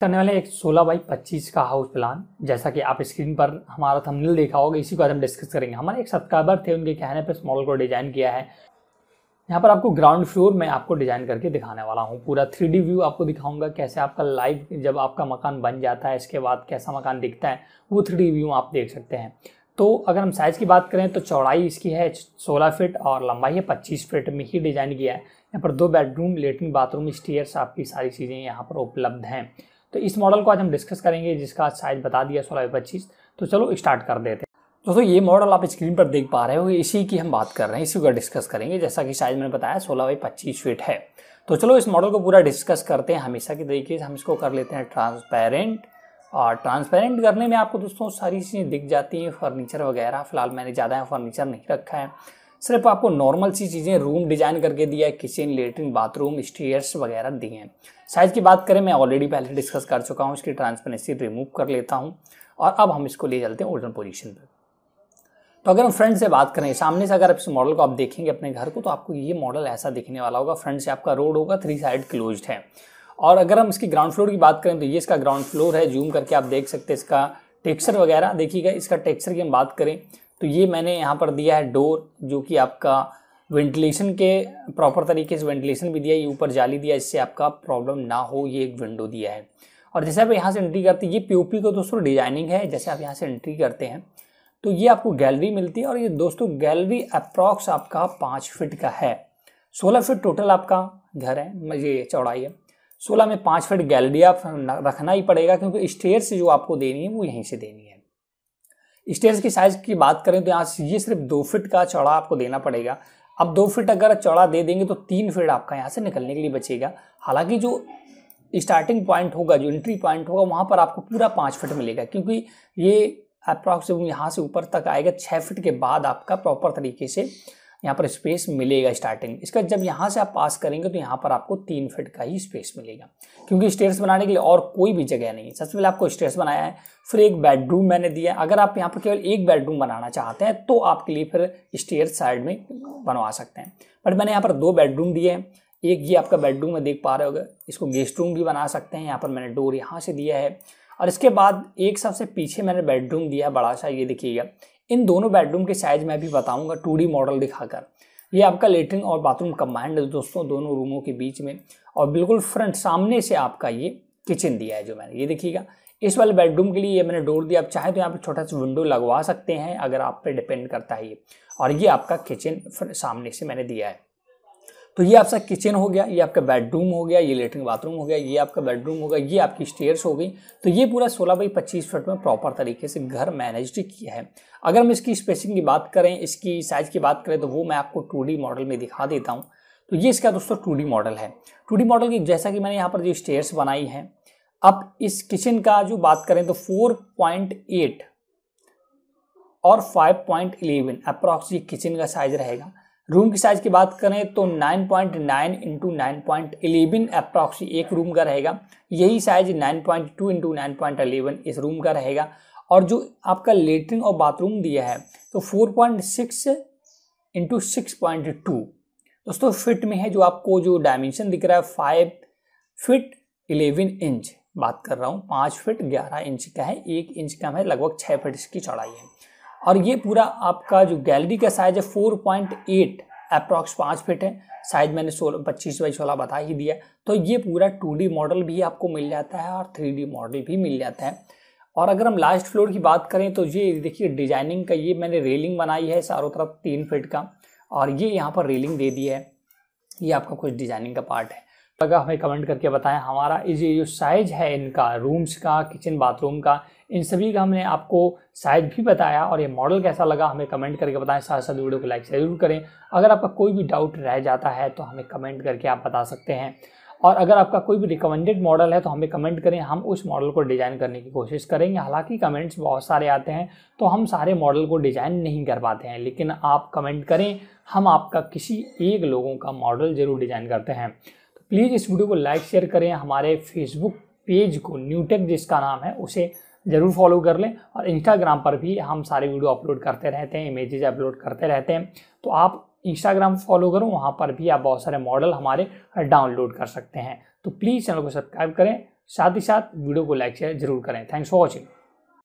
करने वाले एक 16 बाई 25 का हाउस प्लान जैसा कि आप स्क्रीन पर हमारा थंबनेल देखा होगा इसी को आज हम डिस्कस करेंगे हमारे एक सब्सक्राइबर थे उनके कहने पर इस मॉडल को डिजाइन किया है यहाँ पर आपको ग्राउंड फ्लोर में आपको डिजाइन करके दिखाने वाला हूँ पूरा थ्री व्यू आपको दिखाऊंगा कैसे आपका लाइव जब आपका मकान बन जाता है इसके बाद कैसा मकान दिखता है वो थ्री व्यू आप देख सकते हैं तो अगर हम साइज़ की बात करें तो चौड़ाई इसकी है 16 फीट और लंबाई है 25 फीट में ही डिज़ाइन किया है यहाँ पर दो बेडरूम लेटरिन बाथरूम स्टेयर्स आपकी सारी चीज़ें यहाँ पर उपलब्ध हैं तो इस मॉडल को आज हम डिस्कस करेंगे जिसका साइज बता दिया सोलह बाई पच्चीस तो चलो स्टार्ट कर देते हैं दोस्तों ये मॉडल आप स्क्रीन पर देख पा रहे हो इसी की हम बात कर रहे हैं इसी को डिस्कस करेंगे जैसा कि साइज मैंने बताया सोलह बाई पच्चीस फीट है तो चलो इस मॉडल को पूरा डिस्कस करते हैं हमेशा के तरीके से हम इसको कर लेते हैं ट्रांसपेरेंट और ट्रांसपेरेंट करने में आपको दोस्तों सारी चीज़ें दिख जाती हैं फर्नीचर वगैरह फिलहाल मैंने ज़्यादा फर्नीचर नहीं रखा है सिर्फ आपको नॉर्मल सी चीज़ें रूम डिजाइन करके दिया है किचन लेटरिन बाथरूम स्टेयर्स वगैरह दिए हैं साइज़ की बात करें मैं ऑलरेडी पहले डिस्कस कर चुका हूँ इसकी ट्रांसपेरेंसी रिमूव कर लेता हूँ और अब हम इसको ले चलते हैं ओरिजिनल पोजीशन पर तो अगर हम फ्रंट से बात करें सामने से अगर आप इस मॉडल को आप देखेंगे अपने घर को तो आपको ये मॉडल ऐसा दिखने वाला होगा फ्रंट से आपका रोड होगा थ्री साइड क्लोज है और अगर हम इसकी ग्राउंड फ्लोर की बात करें तो ये इसका ग्राउंड फ्लोर है जूम करके आप देख सकते हैं इसका टेक्सचर वगैरह देखिएगा इसका टेक्सचर की हम बात करें तो ये मैंने यहाँ पर दिया है डोर जो कि आपका वेंटिलेशन के प्रॉपर तरीके से वेंटिलेशन भी दिया ये ऊपर जाली दिया इससे आपका प्रॉब्लम ना हो ये एक विंडो दिया है और जैसे आप यहाँ से एंट्री करते हैं ये पीओपी को दोस्तों डिजाइनिंग है जैसे आप यहाँ से एंट्री करते हैं तो ये आपको गैलरी मिलती है और ये दोस्तों गैलरी अप्रॉक्स आपका पाँच फिट का है सोलह फिट टोटल आपका घर है ये चौड़ाई है सोलह में पाँच फिट गैलरी आप रखना ही पड़ेगा क्योंकि स्टेयर से जो आपको देनी है वो यहीं से देनी है स्टेयर्स की साइज़ की बात करें तो यहाँ ये सिर्फ दो फिट का चौड़ा आपको देना पड़ेगा अब दो फिट अगर चौड़ा दे देंगे तो तीन फिट आपका यहाँ से निकलने के लिए बचेगा हालांकि जो स्टार्टिंग पॉइंट होगा जो एंट्री पॉइंट होगा वहाँ पर आपको पूरा पाँच फिट मिलेगा क्योंकि ये अप्रॉक्स यहाँ से ऊपर तक आएगा छः फिट के बाद आपका प्रॉपर तरीके से यहाँ पर स्पेस मिलेगा स्टार्टिंग इसका जब यहाँ से आप पास करेंगे तो यहाँ पर आपको तीन फिट का ही स्पेस मिलेगा क्योंकि स्टेयर्स बनाने के लिए और कोई भी जगह नहीं है सबसे पहले आपको स्टेयर्स बनाया है फिर एक बेडरूम मैंने दिया अगर आप यहाँ पर केवल एक बेडरूम बनाना चाहते हैं तो आपके लिए फिर स्टेयर साइड में बनवा सकते हैं बट मैंने यहाँ पर दो बेडरूम दिए हैं एक ये आपका बेडरूम में देख पा रहे होगा इसको गेस्ट रूम भी बना सकते हैं यहाँ पर मैंने डोर यहाँ से दिया है और इसके बाद एक सबसे पीछे मैंने बेडरूम दिया बड़ा सा ये देखिएगा इन दोनों बेडरूम के साइज मैं भी बताऊंगा टू मॉडल दिखाकर ये आपका लेटरिन और बाथरूम कम्बाइंड है दोस्तों दोनों रूमों के बीच में और बिल्कुल फ्रंट सामने से आपका ये किचन दिया है जो मैंने ये देखिएगा इस वाले बेडरूम के लिए ये मैंने डोर दिया आप चाहे तो यहाँ पे छोटा सा विंडो लगवा सकते हैं अगर आप पे डिपेंड करता है ये और ये आपका किचन सामने से मैंने दिया है तो ये आपका किचन हो गया ये आपका बेडरूम हो गया ये लेटरिन बाथरूम हो गया ये आपका बेडरूम हो गया ये आपकी स्टेयर्स हो गई तो ये पूरा 16 बाई 25 फीट में प्रॉपर तरीके से घर मैनेज किया है अगर हम इसकी स्पेसिंग की बात करें इसकी साइज़ की बात करें तो वो मैं आपको टू मॉडल में दिखा देता हूँ तो ये इसका दोस्तों टू मॉडल है टू मॉडल की जैसा कि मैंने यहाँ पर जो स्टेयर्स बनाई हैं अब इस किचन का जो बात करें तो फोर और फाइव पॉइंट अप्रॉक्स ये किचन का साइज रहेगा रूम की साइज़ की बात करें तो 9.9 point nine into nine point eleven approx एक रूम का रहेगा यही size 9.2 point two into nine point eleven इस रूम का रहेगा और जो आपका लेटरिन और बाथरूम दिया है तो 4.6 point six into six point two दोस्तों फिट में है जो आपको जो डायमेंशन दिख रहा है फाइव फिट इलेवन इंच बात कर रहा हूँ पाँच फिट ग्यारह इंच का है एक इंच कम है लगभग छः फिट इसकी चौड़ाई है और ये पूरा आपका जो गैलरी का साइज है फोर पॉइंट एट अप्रॉक्स पाँच फिट है साइज मैंने सोलह पच्चीस बाई सोलह बता ही दिया तो ये पूरा टू मॉडल भी आपको मिल जाता है और थ्री मॉडल भी मिल जाता है और अगर हम लास्ट फ्लोर की बात करें तो ये देखिए डिजाइनिंग का ये मैंने रेलिंग बनाई है चारों तरफ तीन फिट का और ये यहाँ पर रेलिंग दे दी है ये आपका कुछ डिजाइनिंग का पार्ट है लगा हमें कमेंट करके बताएं हमारा ये जो साइज है इनका रूम्स का किचन बाथरूम का इन सभी का हमने आपको साइज भी बताया और ये मॉडल कैसा लगा हमें कमेंट करके बताएं साथ साथ वीडियो को लाइक जरूर करें अगर आपका कोई भी डाउट रह जाता है तो हमें कमेंट करके आप बता सकते हैं और अगर आपका कोई भी रिकमेंडेड मॉडल है तो हमें कमेंट करें हम उस मॉडल को डिज़ाइन करने की कोशिश करेंगे हालांकि कमेंट्स बहुत सारे आते हैं तो हम सारे मॉडल को डिज़ाइन नहीं कर पाते हैं लेकिन आप कमेंट करें हम आपका किसी एक लोगों का मॉडल ज़रूर डिज़ाइन करते हैं प्लीज़ इस वीडियो को लाइक शेयर करें हमारे फेसबुक पेज को न्यूटेक जिसका नाम है उसे ज़रूर फॉलो कर लें और इंस्टाग्राम पर भी हम सारे वीडियो अपलोड करते रहते हैं इमेजेज अपलोड करते रहते हैं तो आप इंस्टाग्राम फॉलो करो वहाँ पर भी आप बहुत सारे मॉडल हमारे डाउनलोड कर सकते हैं तो प्लीज़ चैनल को सब्सक्राइब करें साथ ही साथ वीडियो को लाइक शेयर जरूर करें थैंक्स फॉर वॉचिंग